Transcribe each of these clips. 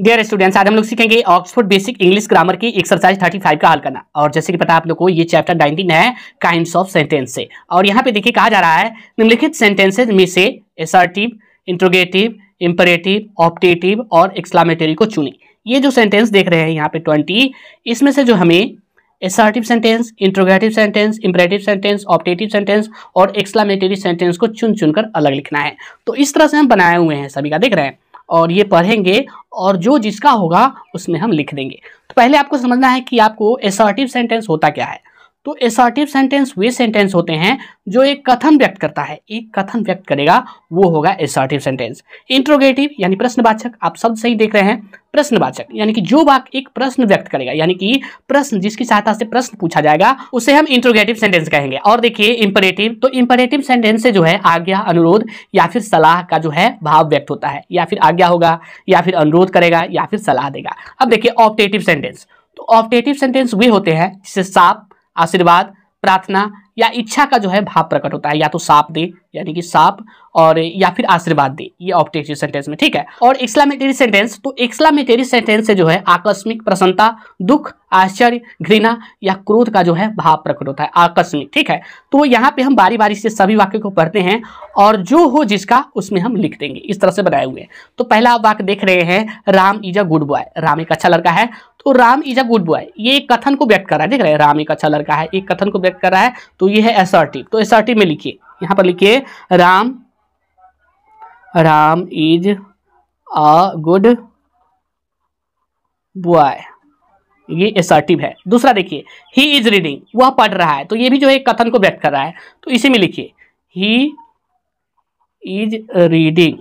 dear students आज हम लोग सीखेंगे ऑक्सफोर्ड बेसिक इंग्लिश ग्रामर की एक्सरसाइज 35 का हल करना और जैसे कि पता आप लोग को ये चैप्टर 19 है काइंड ऑफ सेंटेंस से और यहाँ पे देखिए कहा जा रहा है निम्नलिखित सेंटेंसेज में से एसर्टिव इंट्रोगेटिव इम्परेटिव ऑप्टेटिव और एक्सलामेटरी को चुने ये जो सेंटेंस देख रहे हैं यहाँ पे ट्वेंटी इसमें से जो हमें assertive sentence interrogative sentence imperative sentence optative sentence और एक्सलामेटरी सेंटेंस को चुन चुनकर अलग लिखना है तो इस तरह से हम बनाए हुए हैं सभी का देख रहे हैं और ये पढ़ेंगे और जो जिसका होगा उसमें हम लिख देंगे तो पहले आपको समझना है कि आपको एसर्टिव सेंटेंस होता क्या है तो एसर्टिव सेंटेंस वे सेंटेंस होते हैं जो एक कथन व्यक्त करता है एक कथन व्यक्त करेगा वो होगा एसर्टिव सेंटेंस इंट्रोगेटिव यानी प्रश्नवाचक आप शब्द सही देख रहे हैं प्रश्नवाचक यानी कि जो वाक्य एक प्रश्न व्यक्त करेगा यानी कि प्रश्न जिसकी सहायता से प्रश्न पूछा जाएगा उसे हम इंट्रोगेटिव सेंटेंस कहेंगे और देखिए इंपरेटिव तो इंपरेटिव सेंटेंस से जो है आज्ञा अनुरोध या फिर सलाह का जो है भाव व्यक्त होता है या फिर आज्ञा होगा या फिर अनुरोध करेगा या फिर सलाह देगा अब देखिए ऑप्टेटिव सेंटेंस तो ऑप्टेटिव सेंटेंस वे होते हैं जिसे साफ आशीर्वाद प्रार्थना या इच्छा का जो है भाव प्रकट होता है या तो साप दे यानी कि साप और या फिर आशीर्वाद दे ये ऑप्टेटिव सेंटेंस में ठीक है और एक्सलामेटरी सेंटेंस तो एक्सलामेटरी सेंटेंस से जो है आकस्मिक प्रसन्नता दुख आश्चर्य घृणा या क्रोध का जो है भाव प्रकट होता है आकस्मिक ठीक है तो यहाँ पे हम बारी बारी से सभी वाक्य को पढ़ते हैं और जो हो जिसका उसमें हम लिख देंगे इस तरह से बनाए हुए तो पहला आप वाक्य देख रहे हैं Ram is a good boy Ram एक अच्छा लड़का है तो Ram is a good boy ये एक कथन को व्यक्त कर रहा है देख रहे हैं राम एक अच्छा लड़का है एक कथन को व्यक्त कर रहा है तो ये है एसर्टिव तो एसर्टिव में लिखिए यहाँ पर लिखिए Ram Ram is a good boy ये एसर्टिव है दूसरा देखिए ही इज रीडिंग वह पढ़ रहा है तो ये भी जो है कथन को व्यक्त कर रहा है तो इसी में लिखिए ही इज रीडिंग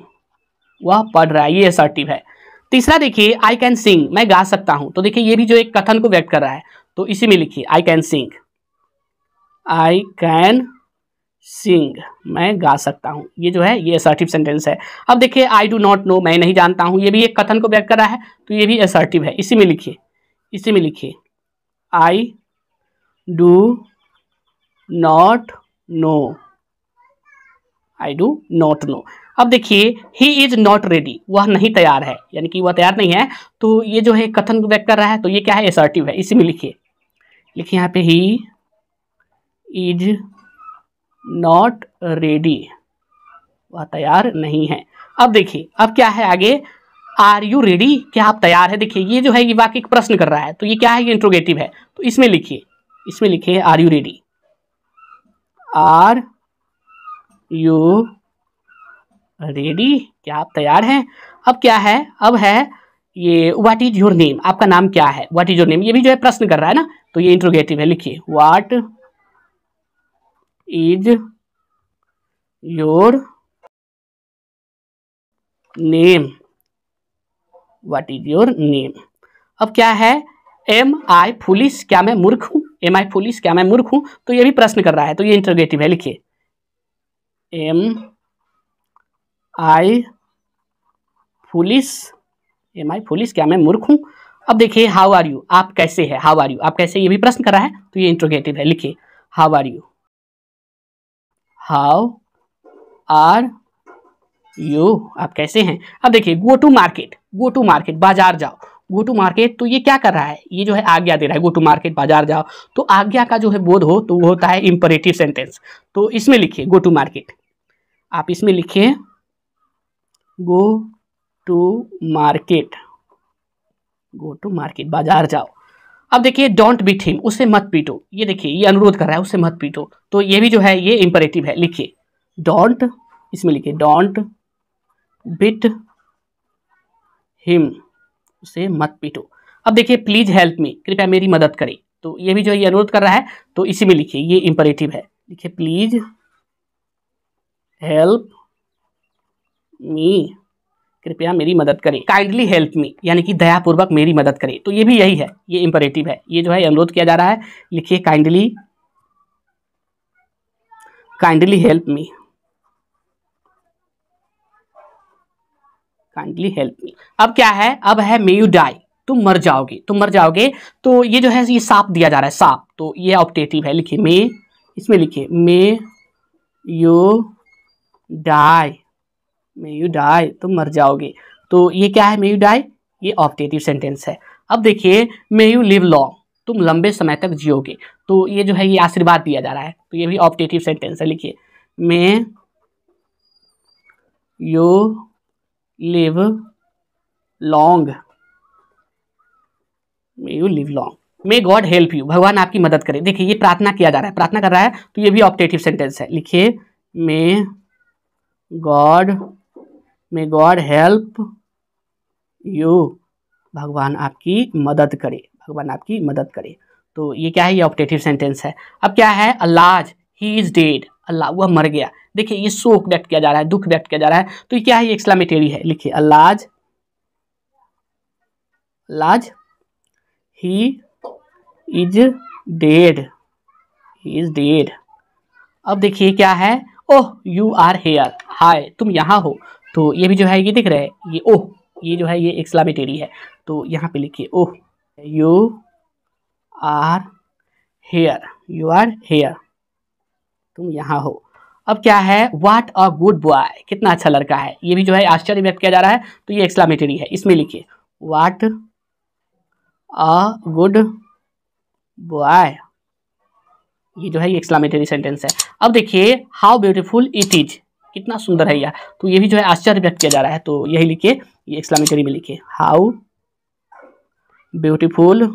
वह पढ़ रहा है ये एसर्टिव है तीसरा देखिए आई कैन सिंग मैं गा सकता हूं तो देखिए ये भी जो एक कथन को व्यक्त कर रहा है तो इसी में लिखिए I can sing I can sing मैं गा सकता हूं ये जो है ये असर्टिव सेंटेंस है अब देखिए आई डू नॉट नो मैं नहीं जानता हूं ये भी एक कथन को व्यक्त कर रहा है तो ये भी असर्टिव है इसी में लिखिए इसी में लिखिए I do not know I do not know अब देखिए ही इज नॉट रेडी वह नहीं तैयार है यानी कि वह तैयार नहीं है तो ये जो है कथन व्यक्त कर रहा है तो ये क्या है एसर्टिव है इसी में लिखिए लिखिए यहाँ पे ही इज नॉट रेडी वह तैयार नहीं है अब देखिए अब क्या है आगे आर यू रेडी क्या आप तैयार है देखिए ये जो है ये वाक्य प्रश्न कर रहा है तो ये क्या है ये इंट्रोगेटिव है तो इसमें लिखिए इसमें लिखिए are you ready are you ready क्या आप तैयार हैं अब क्या है अब है ये वाट इज योर नेम आपका नाम क्या है वाट इज योर नेम ये भी जो है प्रश्न कर रहा है ना तो ये इंट्रोगेटिव है लिखिए what is your name what is your name अब क्या है एम आई फुलिस क्या मैं मूर्ख हूं एम आई फुलिस क्या मैं मूर्ख हूं तो ये भी प्रश्न कर रहा है तो ये इंट्रोगेटिव है लिखिए am I foolish am I foolish क्या मैं मूर्ख हूँ अब देखिए हाउ आर यू आप कैसे है हाउ आर यू आप कैसे ये भी प्रश्न कर रहा है तो ये इंट्रोगेटिव है लिखिए how are you how are you आप कैसे हैं अब देखिए go to market go to market बाजार जाओ गो टू मार्केट तो ये क्या कर रहा है ये जो है आज्ञा दे रहा है गो टू मार्केट बाजार जाओ तो आज्ञा का जो है बोध हो तो वो होता है इम्परेटिव सेंटेंस तो इसमें लिखिए गो टू मार्केट आप इसमें लिखिए go to market go to market बाजार जाओ अब देखिए डोंट बीट हिम उसे मत पीटो ये देखिए ये अनुरोध कर रहा है उसे मत पीटो तो ये भी जो है ये इम्परेटिव है लिखिए डोंट इसमें लिखिए डोंट बिट हिम उसे मत पीटो अब देखिए प्लीज हेल्प मी कृपया मेरी मदद करें तो ये भी जो ये अनुरोध कर रहा है तो इसी में लिखिए ये इम्परेटिव है लिखिए प्लीज हेल्प मी कृपया मेरी मदद करें काइंडली हेल्प मी यानी कि दयापूर्वक मेरी मदद करें तो ये भी यही है ये इंपरेटिव है ये जो है अनुरोध किया जा रहा है लिखिए kindly kindly help me kindly help me अब क्या है अब है मे यू डाई तुम मर जाओगे तुम मर जाओगे तो ये जो है ये साप दिया जा रहा है साप तो ये ऑप्टेटिव है लिखिए मे इसमें लिखिए may you die may you die तुम मर जाओगे तो ये क्या है मे यू डाई ये ऑप्टेटिव सेंटेंस है अब देखिए मे यू लिव लॉन्ग तुम लंबे समय तक जियोगे तो ये जो है ये आशीर्वाद दिया जा रहा है तो ये भी ऑप्टेटिव सेंटेंस है लिखिए may you live long may you live long may God help you भगवान आपकी मदद करे देखिए ये प्रार्थना किया जा रहा है प्रार्थना कर रहा है तो ये भी ऑप्टेटिव सेंटेंस है लिखिए may God may God help you भगवान आपकी मदद करे भगवान आपकी मदद करे तो ये क्या है ये ऑप्टेटिव सेंटेंस है अब क्या है अलाज ही इज डेड अल्लाह वह मर गया देखिए ये शोक व्यक्त किया जा रहा है दुख व्यक्त किया जा रहा है तो ये क्या है ये एक्सलामेटेरी है लिखिए alas alas he is dead he is dead अब देखिए क्या है ओह यू आर हेयर हाय तुम यहाँ हो तो ये भी जो है ये दिख रहा है ये ओह ये जो है ये एक है तो यहाँ पे लिखिए oh you are here you are here तुम यहाँ हो अब क्या है वाट अ गुड बॉय कितना अच्छा लड़का है ये भी जो है आश्चर्य व्यक्त किया जा रहा है तो ये एक्सलामेटरी है इसमें लिखिए वाट अ गुड बॉय ये जो है ये एक्सलामेटरी सेंटेंस है अब देखिए हाउ ब्यूटिफुल इट इज कितना सुंदर है यह तो ये भी जो है आश्चर्य व्यक्त किया जा रहा है तो यही लिखिए ये एक्सलामेटरी में लिखिए how beautiful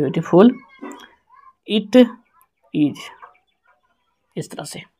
beautiful it is इस तरह से